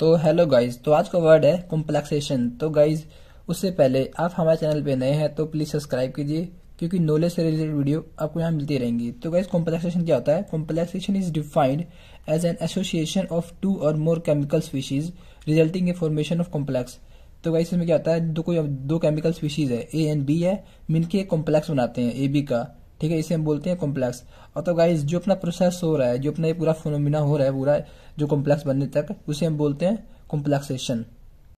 तो hello guys तो आज का वर्ड है कॉम्प्लेक्सेशन तो गाइज उससे पहले आप हमारे चैनल पे नए हैं तो प्लीज़ सब्सक्राइब कीजिए क्योंकि नॉलेज से रिलेटेड वीडियो आपको यहाँ मिलती रहेंगी तो गाइज कॉम्प्लेक्सेशन क्या होता है complexation is defined as an association of two or more chemical species resulting in formation of complex तो गाइज इसमें क्या होता है दो कोई दो केमिकल स्पीशीज है ए एंड बी है मिनके एक कॉम्प्लेक्स बनाते हैं ए बी का ठीक है इसे हम बोलते हैं कॉम्प्लेक्स और तो गाइज जो अपना प्रोसेस हो रहा है जो अपना ये पूरा फोनोमिना हो रहा है पूरा जो कॉम्प्लेक्स बनने तक उसे हम बोलते हैं कॉम्प्लेक्सेशन